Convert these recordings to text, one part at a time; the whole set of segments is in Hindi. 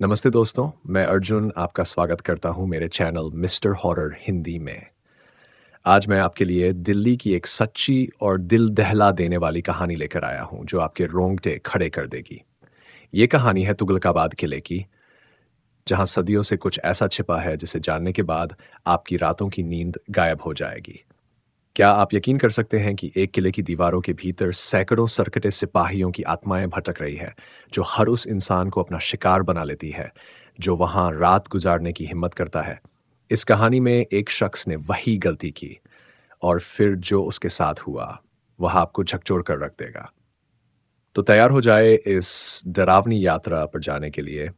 नमस्ते दोस्तों मैं अर्जुन आपका स्वागत करता हूं मेरे चैनल मिस्टर हॉरर हिंदी में आज मैं आपके लिए दिल्ली की एक सच्ची और दिल दहला देने वाली कहानी लेकर आया हूं जो आपके रोंगटे खड़े कर देगी ये कहानी है तुगलकाबाद किले की जहां सदियों से कुछ ऐसा छिपा है जिसे जानने के बाद आपकी रातों की नींद गायब हो जाएगी क्या आप यकीन कर सकते हैं कि एक किले की दीवारों के भीतर सैकड़ों सरकटे सिपाहियों की आत्माएं भटक रही है जो हर उस इंसान को अपना शिकार बना लेती है जो वहां रात गुजारने की हिम्मत करता है इस कहानी में एक शख्स ने वही गलती की और फिर जो उसके साथ हुआ वह आपको झकझोर कर रख देगा तो तैयार हो जाए इस डरावनी यात्रा पर जाने के लिए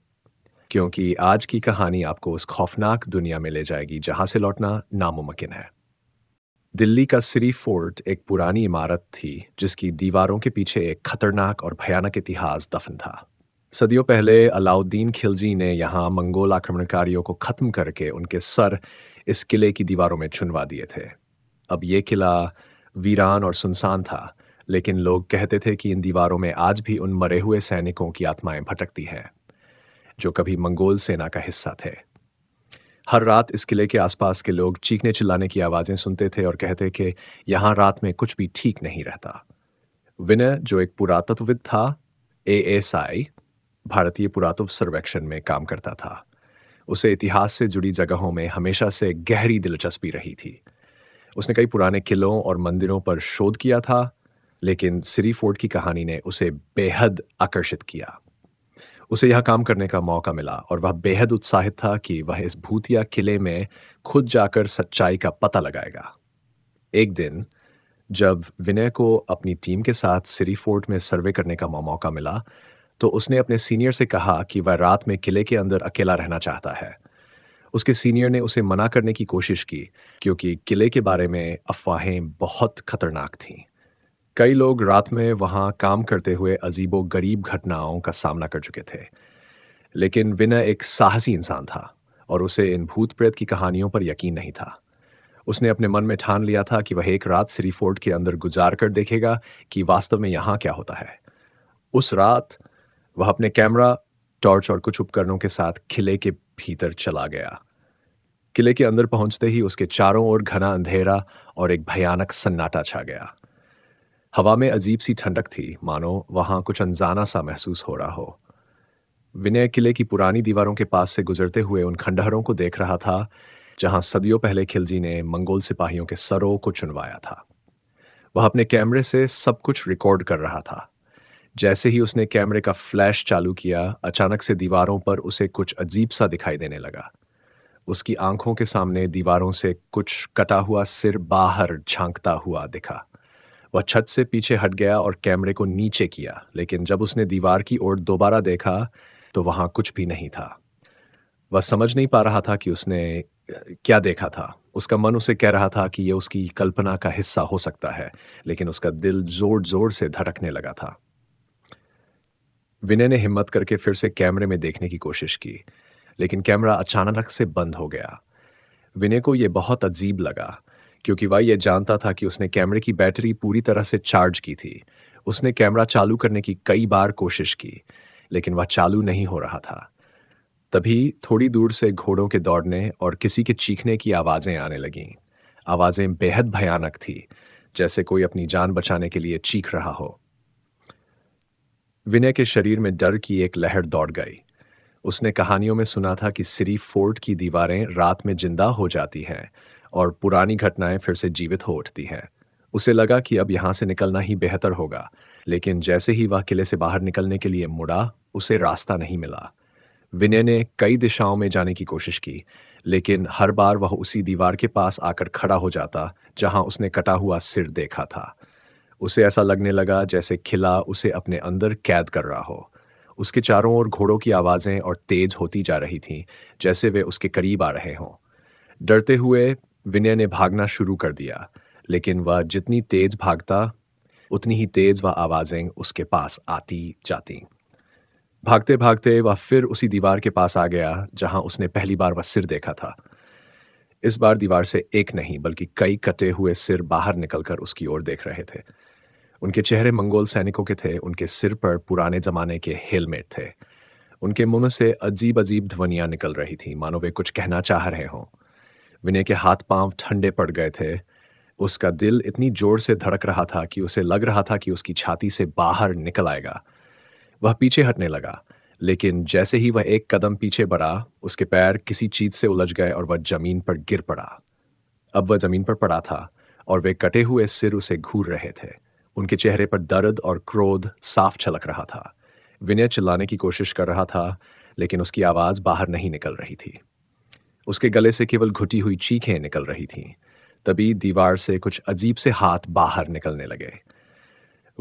क्योंकि आज की कहानी आपको उस खौफनाक दुनिया में ले जाएगी जहां से लौटना नामुमकिन है दिल्ली का सिरी फोर्ट एक पुरानी इमारत थी जिसकी दीवारों के पीछे एक खतरनाक और भयानक इतिहास दफन था सदियों पहले अलाउद्दीन खिलजी ने यहाँ मंगोल आक्रमणकारियों को ख़त्म करके उनके सर इस किले की दीवारों में चुनवा दिए थे अब ये किला वीरान और सुनसान था लेकिन लोग कहते थे कि इन दीवारों में आज भी उन मरे हुए सैनिकों की आत्माएं भटकती हैं जो कभी मंगोल सेना का हिस्सा थे हर रात इस किले के आसपास के लोग चीखने चिल्लाने की आवाज़ें सुनते थे और कहते कि यहाँ रात में कुछ भी ठीक नहीं रहता विनय जो एक पुरातत्वविद था ए एस आई भारतीय पुरातत्व सर्वेक्षण में काम करता था उसे इतिहास से जुड़ी जगहों में हमेशा से गहरी दिलचस्पी रही थी उसने कई पुराने किलों और मंदिरों पर शोध किया था लेकिन सिरी फोर्ट की कहानी ने उसे बेहद आकर्षित किया उसे यह काम करने का मौका मिला और वह बेहद उत्साहित था कि वह इस भूतिया किले में खुद जाकर सच्चाई का पता लगाएगा एक दिन जब विनय को अपनी टीम के साथ सिरी फोर्ट में सर्वे करने का मौका मिला तो उसने अपने सीनियर से कहा कि वह रात में किले के अंदर अकेला रहना चाहता है उसके सीनियर ने उसे मना करने की कोशिश की क्योंकि किले के बारे में अफवाहें बहुत खतरनाक थीं कई लोग रात में वहां काम करते हुए अजीबो गरीब घटनाओं का सामना कर चुके थे लेकिन विनय एक साहसी इंसान था और उसे इन भूत प्रेत की कहानियों पर यकीन नहीं था उसने अपने मन में ठान लिया था कि वह एक रात श्री फोर्ट के अंदर गुजार कर देखेगा कि वास्तव में यहाँ क्या होता है उस रात वह अपने कैमरा टॉर्च और कुछ उपकरणों के साथ किले के भीतर चला गया किले के अंदर पहुंचते ही उसके चारों ओर घना अंधेरा और एक भयानक सन्नाटा छा गया हवा में अजीब सी ठंडक थी मानो वहां कुछ अनजाना सा महसूस हो रहा हो विनय किले की पुरानी दीवारों के पास से गुजरते हुए उन खंडहरों को देख रहा था जहां सदियों पहले खिलजी ने मंगोल सिपाहियों के सरों को चुनवाया था वह अपने कैमरे से सब कुछ रिकॉर्ड कर रहा था जैसे ही उसने कैमरे का फ्लैश चालू किया अचानक से दीवारों पर उसे कुछ अजीब सा दिखाई देने लगा उसकी आंखों के सामने दीवारों से कुछ कटा हुआ सिर बाहर झांकता हुआ दिखा वह छत से पीछे हट गया और कैमरे को नीचे किया लेकिन जब उसने दीवार की ओर दोबारा देखा तो वहां कुछ भी नहीं था वह समझ नहीं पा रहा था कि उसने क्या देखा था उसका मन उसे कह रहा था कि यह उसकी कल्पना का हिस्सा हो सकता है लेकिन उसका दिल जोर जोर से धड़कने लगा था विनय ने हिम्मत करके फिर से कैमरे में देखने की कोशिश की लेकिन कैमरा अचानक से बंद हो गया विनय को यह बहुत अजीब लगा क्योंकि वह यह जानता था कि उसने कैमरे की बैटरी पूरी तरह से चार्ज की थी उसने कैमरा चालू करने की कई बार कोशिश की लेकिन वह चालू नहीं हो रहा था तभी थोड़ी दूर से घोड़ों के दौड़ने और किसी के चीखने की आवाज़ें आने लगीं आवाज़ें बेहद भयानक थी जैसे कोई अपनी जान बचाने के लिए चीख रहा हो विनय के शरीर में डर की एक लहर दौड़ गई उसने कहानियों में सुना था कि सिरी फोर्ट की दीवारें रात में जिंदा हो जाती हैं और पुरानी घटनाएं फिर से जीवित हो उठती हैं उसे लगा कि अब यहां से निकलना ही बेहतर होगा लेकिन जैसे ही वह किले से बाहर निकलने के लिए मुड़ा उसे रास्ता नहीं मिला विनय ने कई दिशाओं में जाने की कोशिश की लेकिन हर बार वह उसी दीवार के पास आकर खड़ा हो जाता जहां उसने कटा हुआ सिर देखा था उसे ऐसा लगने लगा जैसे खिला उसे अपने अंदर कैद कर रहा हो उसके चारों ओर घोड़ों की आवाज़ें और तेज होती जा रही थीं जैसे वे उसके करीब आ रहे हों डरते हुए विनय ने भागना शुरू कर दिया लेकिन वह जितनी तेज भागता उतनी ही तेज वह आवाजें उसके पास आती जाती भागते भागते वह फिर उसी दीवार के पास आ गया जहां उसने पहली बार वह सिर देखा था इस बार दीवार से एक नहीं बल्कि कई कटे हुए सिर बाहर निकलकर उसकी ओर देख रहे थे उनके चेहरे मंगोल सैनिकों के थे उनके सिर पर पुराने जमाने के हेलमेट थे उनके मुंह से अजीब अजीब ध्वनियां निकल रही थी मानो वे कुछ कहना चाह रहे हों विनय के हाथ पांव ठंडे पड़ गए थे उसका दिल इतनी जोर से धड़क रहा था कि उसे लग रहा था कि उसकी छाती से बाहर निकल आएगा वह पीछे हटने लगा लेकिन जैसे ही वह एक कदम पीछे बढ़ा उसके पैर किसी चीज से उलझ गए और वह जमीन पर गिर पड़ा अब वह जमीन पर पड़ा था और वे कटे हुए सिर उसे घूर रहे थे उनके चेहरे पर दर्द और क्रोध साफ छलक रहा था विनय चिल्लाने की कोशिश कर रहा था लेकिन उसकी आवाज बाहर नहीं निकल रही थी उसके गले से केवल घुटी हुई चीखें निकल रही थीं तभी दीवार से कुछ अजीब से हाथ बाहर निकलने लगे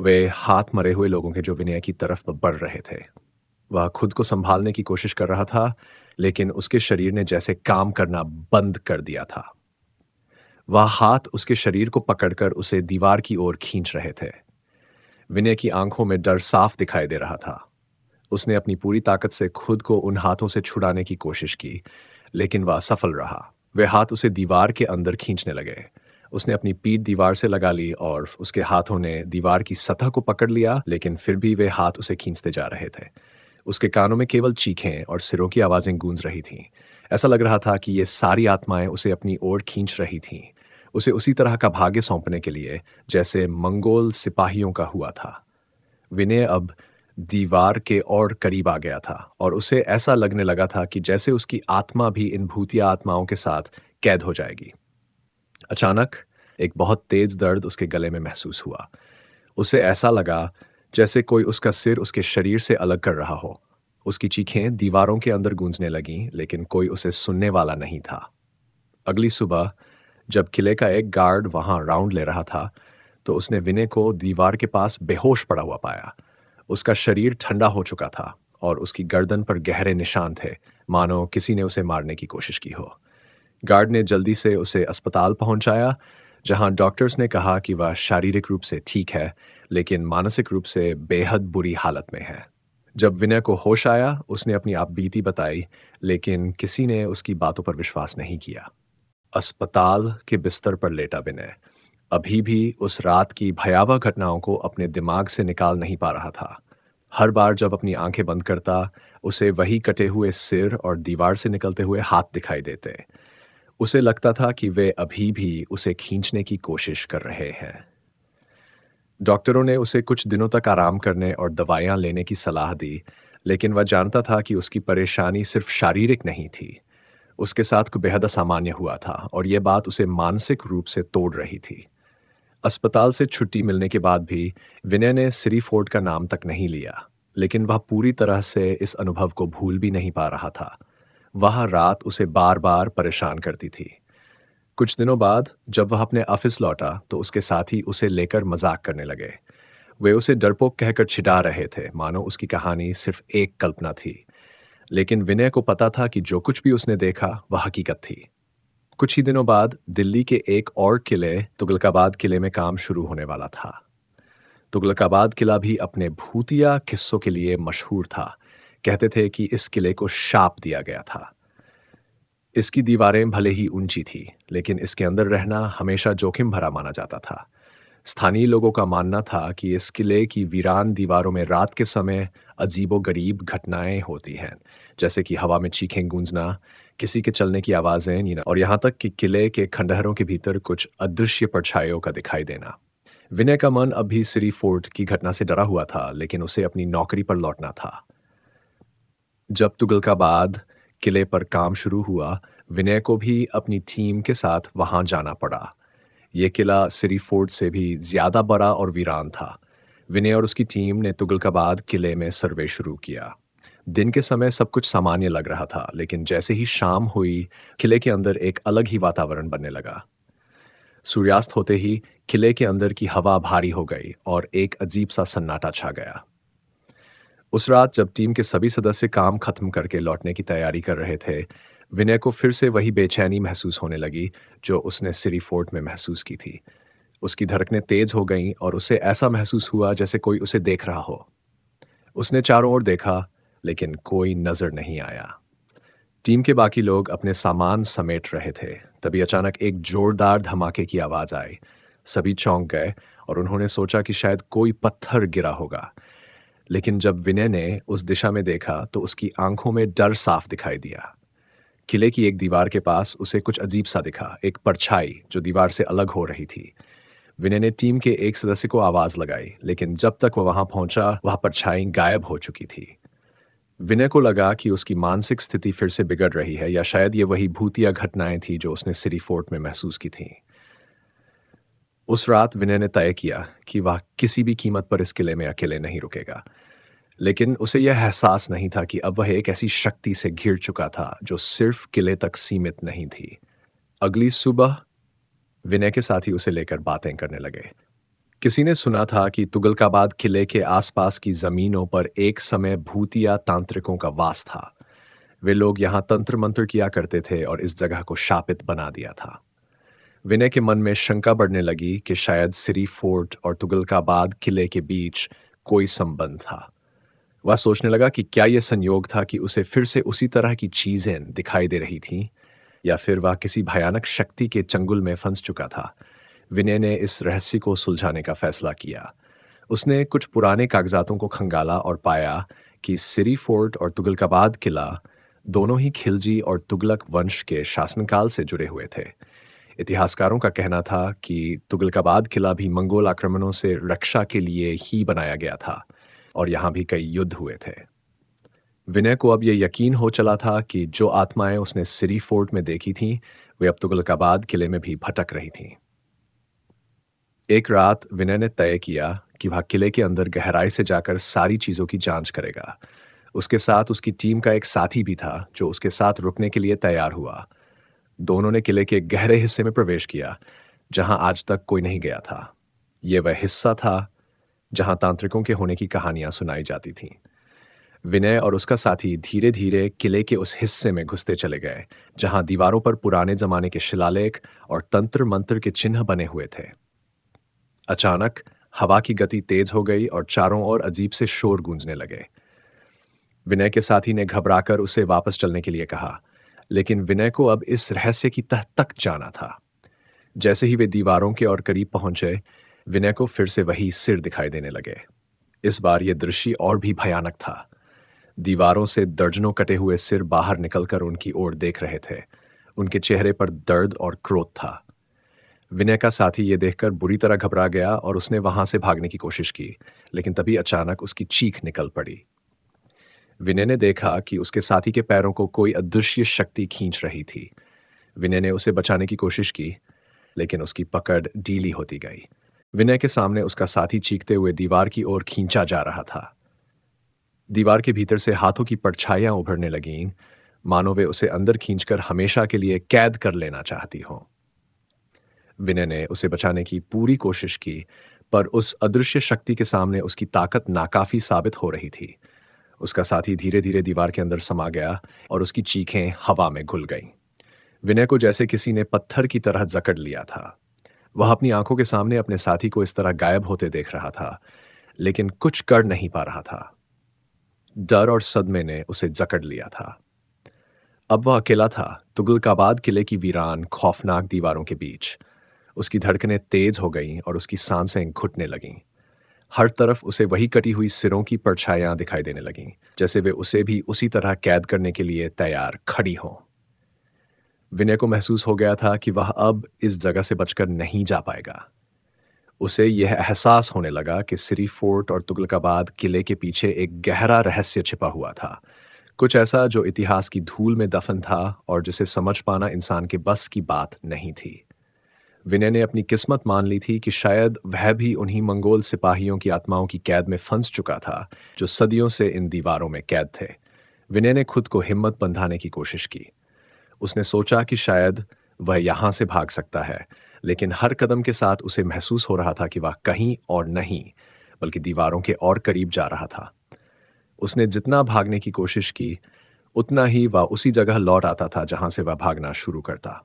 वे हाथ मरे हुए लोगों के जो विनय की तरफ बढ़ रहे थे वह खुद को संभालने की कोशिश कर रहा था लेकिन उसके शरीर ने जैसे काम करना बंद कर दिया था वह हाथ उसके शरीर को पकड़कर उसे दीवार की ओर खींच रहे थे विनय की आंखों में डर साफ दिखाई दे रहा था उसने अपनी पूरी ताकत से खुद को उन हाथों से छुड़ाने की कोशिश की लेकिन वह असफल रहा वे हाथ उसे दीवार के अंदर खींचने लगे उसने अपनी पीठ दीवार से लगा ली और उसके हाथों ने दीवार की सतह को पकड़ लिया लेकिन फिर भी वे हाथ उसे खींचते जा रहे थे उसके कानों में केवल चीखें और सिरों की आवाज़ें गूंज रही थीं ऐसा लग रहा था कि ये सारी आत्माएं उसे अपनी ओर खींच रही थीं उसे उसी तरह का भाग्य सौंपने के लिए जैसे मंगोल सिपाहियों का हुआ था विनय अब दीवार के और करीब आ गया था और उसे ऐसा लगने लगा था कि जैसे उसकी आत्मा भी इन भूतिया आत्माओं के साथ कैद हो जाएगी अचानक एक बहुत तेज दर्द उसके गले में महसूस हुआ उसे ऐसा लगा जैसे कोई उसका सिर उसके शरीर से अलग कर रहा हो उसकी चीखें दीवारों के अंदर गूंजने लगीं लेकिन कोई उसे सुनने वाला नहीं था अगली सुबह जब किले का एक गार्ड वहां राउंड ले रहा था तो उसने विनय को दीवार के पास बेहोश पड़ा हुआ पाया उसका शरीर ठंडा हो चुका था और उसकी गर्दन पर गहरे निशान थे मानो किसी ने उसे मारने की कोशिश की हो गार्ड ने जल्दी से उसे अस्पताल पहुंचाया जहां डॉक्टर्स ने कहा कि वह शारीरिक रूप से ठीक है लेकिन मानसिक रूप से बेहद बुरी हालत में है जब विनय को होश आया उसने अपनी आप बीती बताई लेकिन किसी ने उसकी बातों पर विश्वास नहीं किया अस्पताल के बिस्तर पर लेटा विनय अभी भी उस रात की भयावह घटनाओं को अपने दिमाग से निकाल नहीं पा रहा था हर बार जब अपनी आंखें बंद करता उसे वही कटे हुए सिर और दीवार से निकलते हुए हाथ दिखाई देते उसे लगता था कि वे अभी भी उसे खींचने की कोशिश कर रहे हैं डॉक्टरों ने उसे कुछ दिनों तक आराम करने और दवाइयां लेने की सलाह दी लेकिन वह जानता था कि उसकी परेशानी सिर्फ शारीरिक नहीं थी उसके साथ को बेहद असामान्य हुआ था और यह बात उसे मानसिक रूप से तोड़ रही थी अस्पताल से छुट्टी मिलने के बाद भी विनय ने सिरी फोर्ट का नाम तक नहीं लिया लेकिन वह पूरी तरह से इस अनुभव को भूल भी नहीं पा रहा था वह रात उसे बार बार परेशान करती थी कुछ दिनों बाद जब वह अपने ऑफिस लौटा तो उसके साथी उसे लेकर मजाक करने लगे वे उसे डरपोक कहकर छिटा रहे थे मानो उसकी कहानी सिर्फ एक कल्पना थी लेकिन विनय को पता था कि जो कुछ भी उसने देखा वह हकीकत थी कुछ ही दिनों बाद दिल्ली के एक और किले तुगलकाबाद किले में काम शुरू होने वाला था तुगलकाबाद किला भी अपने भूतिया किस्सों के लिए मशहूर था कहते थे कि इस किले को शाप दिया गया था इसकी दीवारें भले ही ऊंची थी लेकिन इसके अंदर रहना हमेशा जोखिम भरा माना जाता था स्थानीय लोगों का मानना था कि इस किले की वीरान दीवारों में रात के समय अजीबो गरीब घटनाएं होती हैं जैसे कि हवा में चीखें गूंजना किसी के चलने की आवाज़ें you और यहाँ तक कि किले के खंडहरों के भीतर कुछ अदृश्य परछाइयों का दिखाई देना विनय का मन अब भी सिरी फोर्ट की घटना से डरा हुआ था लेकिन उसे अपनी नौकरी पर लौटना था जब तुगल का बाद किले पर काम शुरू हुआ विनय को भी अपनी टीम के साथ वहां जाना पड़ा यह किला सिरी फोर्ट से भी ज़्यादा बड़ा और वीरान था विनय और उसकी टीम ने तुगलकाबाद किले में सर्वे शुरू किया दिन के समय सब कुछ सामान्य लग रहा था लेकिन जैसे ही शाम हुई किले के अंदर एक अलग ही वातावरण बनने लगा सूर्यास्त होते ही किले के अंदर की हवा भारी हो गई और एक अजीब सा सन्नाटा छा गया उस रात जब टीम के सभी सदस्य काम खत्म करके लौटने की तैयारी कर रहे थे विनय को फिर से वही बेचैनी महसूस होने लगी जो उसने सिरी फोर्ट में महसूस की थी उसकी धड़कने तेज हो गईं और उसे ऐसा महसूस हुआ जैसे कोई उसे देख रहा हो उसने चारों ओर देखा लेकिन कोई नजर नहीं आया टीम के बाकी लोग अपने सामान समेट रहे थे तभी अचानक एक जोरदार धमाके की आवाज आई सभी चौंक गए और उन्होंने सोचा कि शायद कोई पत्थर गिरा होगा लेकिन जब विनय ने उस दिशा में देखा तो उसकी आंखों में डर साफ दिखाई दिया किले की एक दीवार के पास उसे कुछ अजीब सा दिखा एक परछाई जो दीवार से अलग हो रही थी विनय ने टीम के एक सदस्य को आवाज लगाई लेकिन जब तक वह वहां पहुंचा वह परछाई गायब हो चुकी थी विनय को लगा कि उसकी मानसिक स्थिति फिर से बिगड़ रही है या शायद ये वही भूतिया घटनाएं थी जो उसने सिरी फोर्ट में महसूस की थी उस रात विनय ने तय किया कि वह किसी भी कीमत पर इस किले में अकेले नहीं रुकेगा लेकिन उसे यह एहसास नहीं था कि अब वह एक ऐसी शक्ति से घिर चुका था जो सिर्फ किले तक सीमित नहीं थी अगली सुबह विनय के साथ ही उसे लेकर बातें करने लगे किसी ने सुना था कि तुगलकाबाद किले के आसपास की जमीनों पर एक समय भूतिया तांत्रिकों का वास था वे लोग यहां तंत्र मंत्र किया करते थे और इस जगह को शापित बना दिया था विनय के मन में शंका बढ़ने लगी कि शायद सिरी फोर्ट और तुगलकाबाद किले के बीच कोई संबंध था वह सोचने लगा कि क्या यह संयोग था कि उसे फिर से उसी तरह की चीजें दिखाई दे रही थीं या फिर वह किसी भयानक शक्ति के चंगुल में फंस चुका था विनय ने इस रहस्य को सुलझाने का फैसला किया उसने कुछ पुराने कागजातों को खंगाला और पाया कि सिरी फोर्ट और तुगलकाबाद किला दोनों ही खिलजी और तुगलक वंश के शासनकाल से जुड़े हुए थे इतिहासकारों का कहना था कि तुगलकाबाद किला भी मंगोल आक्रमणों से रक्षा के लिए ही बनाया गया था और यहां भी कई युद्ध हुए थे विनय को अब यह यकीन हो चला था कि जो आत्माएं उसने सिरी फोर्ट में देखी थीं वे अब तुगलकाबाद किले में भी भटक रही थीं एक रात विनय ने तय किया कि वह किले के अंदर गहराई से जाकर सारी चीज़ों की जांच करेगा उसके साथ उसकी टीम का एक साथी भी था जो उसके साथ रुकने के लिए तैयार हुआ दोनों ने किले के गहरे हिस्से में प्रवेश किया जहां आज तक कोई नहीं गया था यह वह हिस्सा था जहां तांत्रिकों के होने की कहानियां सुनाई जाती थीं विनय और उसका साथी धीरे धीरे किले के उस हिस्से में घुसते चले गए जहां दीवारों पर पुराने जमाने के शिलालेख और तंत्र मंत्र के चिन्ह बने हुए थे अचानक हवा की गति तेज हो गई और चारों ओर अजीब से शोर गूंजने लगे विनय के साथी ने घबराकर उसे वापस चलने के लिए कहा लेकिन विनय को अब इस रहस्य की तह तक जाना था जैसे ही वे दीवारों के और करीब पहुंचे विनय को फिर से वही सिर दिखाई देने लगे इस बार यह दृश्य और भी भयानक था दीवारों से दर्जनों कटे हुए सिर बाहर निकलकर उनकी ओर देख रहे थे उनके चेहरे पर दर्द और क्रोध था विनय का साथी ये देखकर बुरी तरह घबरा गया और उसने वहां से भागने की कोशिश की लेकिन तभी अचानक उसकी चीख निकल पड़ी विनय ने देखा कि उसके साथी के पैरों को कोई अदृश्य शक्ति खींच रही थी विनय ने उसे बचाने की कोशिश की लेकिन उसकी पकड़ ढीली होती गई विनय के सामने उसका साथी चीखते हुए दीवार की ओर खींचा जा रहा था दीवार के भीतर से हाथों की परछाइयां उभरने लगीं मानो वे उसे अंदर खींचकर हमेशा के लिए कैद कर लेना चाहती हों विनय ने उसे बचाने की पूरी कोशिश की पर उस अदृश्य शक्ति के सामने उसकी ताकत नाकाफी साबित हो रही थी उसका साथी धीरे धीरे दीवार के अंदर समा गया और उसकी चीखें हवा में घुल गईं विनय को जैसे किसी ने पत्थर की तरह जकड़ लिया था वह अपनी आंखों के सामने अपने साथी को इस तरह गायब होते देख रहा था लेकिन कुछ कर नहीं पा रहा था डर और सदमे ने उसे जकड़ लिया था अब वह अकेला था तुगलकाबाद किले की वीरान खौफनाक दीवारों के बीच उसकी धड़कनें तेज हो गईं और उसकी सांसें घुटने लगीं हर तरफ उसे वही कटी हुई सिरों की परछाया दिखाई देने लगीं जैसे वे उसे भी उसी तरह कैद करने के लिए तैयार खड़ी हों विनय को महसूस हो गया था कि वह अब इस जगह से बचकर नहीं जा पाएगा उसे यह एहसास होने लगा कि सिरी फोर्ट और तुगलकाबाद किले के पीछे एक गहरा रहस्य छिपा हुआ था कुछ ऐसा जो इतिहास की धूल में दफन था और जिसे समझ पाना इंसान के बस की बात नहीं थी विनय ने अपनी किस्मत मान ली थी कि शायद वह भी उन्हीं मंगोल सिपाहियों की आत्माओं की कैद में फंस चुका था जो सदियों से इन दीवारों में कैद थे विनय ने खुद को हिम्मत बंधाने की कोशिश की उसने सोचा कि शायद वह यहां से भाग सकता है लेकिन हर कदम के साथ उसे महसूस हो रहा था कि वह कहीं और नहीं बल्कि दीवारों के और करीब जा रहा था उसने जितना भागने की कोशिश की उतना ही वह उसी जगह लौट आता था जहां से वह भागना शुरू करता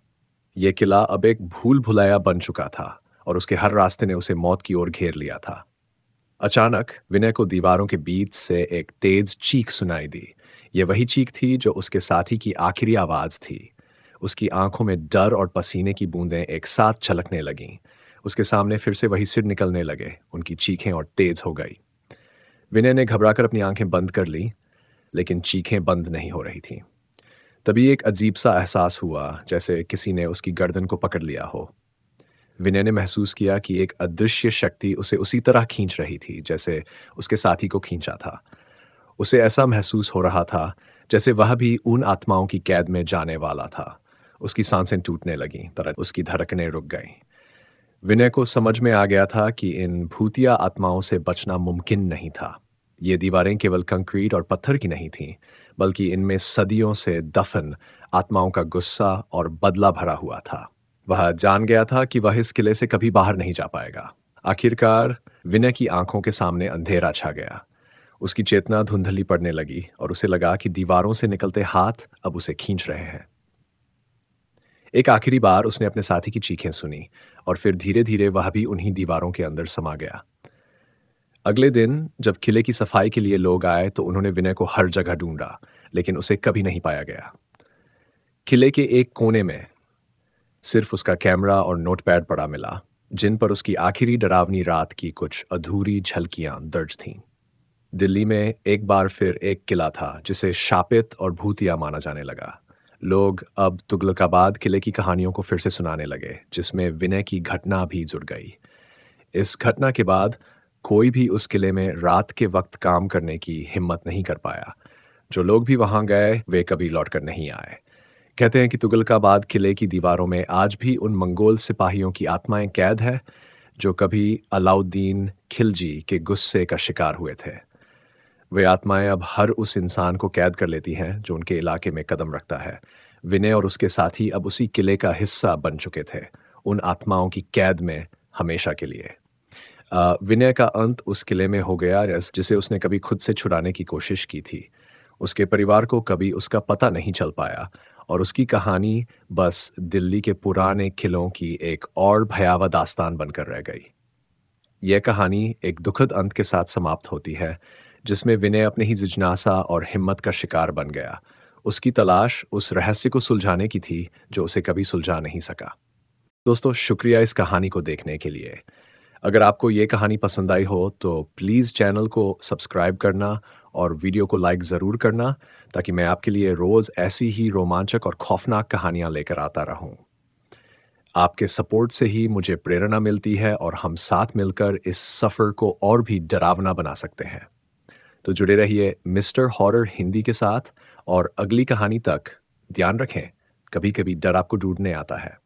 ये किला अब एक भूल भुलाया बन चुका था और उसके हर रास्ते ने उसे मौत की ओर घेर लिया था अचानक विनय को दीवारों के बीच से एक तेज चीख सुनाई दी ये वही चीख थी जो उसके साथी की आखिरी आवाज थी उसकी आंखों में डर और पसीने की बूंदें एक साथ छलकने लगीं उसके सामने फिर से वही सिर निकलने लगे उनकी चीखें और तेज हो गई विनय ने घबराकर अपनी आंखें बंद कर ली लेकिन चीखें बंद नहीं हो रही थीं तभी एक अजीब सा एहसास हुआ जैसे किसी ने उसकी गर्दन को पकड़ लिया हो विनय ने महसूस किया कि एक अदृश्य शक्ति उसे उसी तरह खींच रही थी जैसे उसके साथी को खींचा था उसे ऐसा महसूस हो रहा था जैसे वह भी उन आत्माओं की कैद में जाने वाला था उसकी सांसें टूटने लगीं तरह उसकी धड़कने रुक गईं विनय को समझ में आ गया था कि इन भूतिया आत्माओं से बचना मुमकिन नहीं था ये दीवारें केवल कंक्रीट और पत्थर की नहीं थीं बल्कि इनमें सदियों से दफन आत्माओं का गुस्सा और बदला भरा हुआ था वह जान गया था कि वह इस किले से कभी बाहर नहीं जा पाएगा आखिरकार विनय की आंखों के सामने अंधेरा छा गया उसकी चेतना धुंधली पड़ने लगी और उसे लगा कि दीवारों से निकलते हाथ अब उसे खींच रहे हैं एक आखिरी बार उसने अपने साथी की चीखें सुनी और फिर धीरे धीरे वह भी उन्हीं दीवारों के अंदर समा गया अगले दिन जब किले की सफाई के लिए लोग आए तो उन्होंने विनय को हर जगह ढूंढा लेकिन उसे कभी नहीं पाया गया किले के एक कोने में सिर्फ उसका कैमरा और नोटपैड पड़ा मिला जिन पर उसकी आखिरी डरावनी रात की कुछ अधूरी झलकियां दर्ज थीं दिल्ली में एक बार फिर एक किला था जिसे शापित और भूतिया माना जाने लगा लोग अब तुगलकाबाद किले की कहानियों को फिर से सुनाने लगे जिसमें विनय की घटना भी जुड़ गई इस घटना के बाद कोई भी उस किले में रात के वक्त काम करने की हिम्मत नहीं कर पाया जो लोग भी वहां गए वे कभी लौट कर नहीं आए कहते हैं कि तुगलकाबाद किले की दीवारों में आज भी उन मंगोल सिपाहियों की आत्माएं कैद है जो कभी अलाउद्दीन खिलजी के गुस्से का शिकार हुए थे वे आत्माएं अब हर उस इंसान को कैद कर लेती हैं जो उनके इलाके में कदम रखता है विनय और उसके साथी अब उसी किले का हिस्सा बन चुके थे उन आत्माओं की कैद में हमेशा के लिए विनय का अंत उस किले में हो गया जिसे उसने कभी खुद से छुड़ाने की कोशिश की थी उसके परिवार को कभी उसका पता नहीं चल पाया और उसकी कहानी बस दिल्ली के पुराने किलों की एक और भयावह दास्तान बनकर रह गई यह कहानी एक दुखद अंत के साथ समाप्त होती है जिसमें विनय अपने ही जिज्ञासा और हिम्मत का शिकार बन गया उसकी तलाश उस रहस्य को सुलझाने की थी जो उसे कभी सुलझा नहीं सका दोस्तों शुक्रिया इस कहानी को देखने के लिए अगर आपको ये कहानी पसंद आई हो तो प्लीज़ चैनल को सब्सक्राइब करना और वीडियो को लाइक ज़रूर करना ताकि मैं आपके लिए रोज़ ऐसी ही रोमांचक और खौफनाक कहानियाँ लेकर आता रहूँ आपके सपोर्ट से ही मुझे प्रेरणा मिलती है और हम साथ मिलकर इस सफ़र को और भी डरावना बना सकते हैं तो जुड़े रहिए मिस्टर हॉरर हिंदी के साथ और अगली कहानी तक ध्यान रखें कभी कभी डर आपको डूबने आता है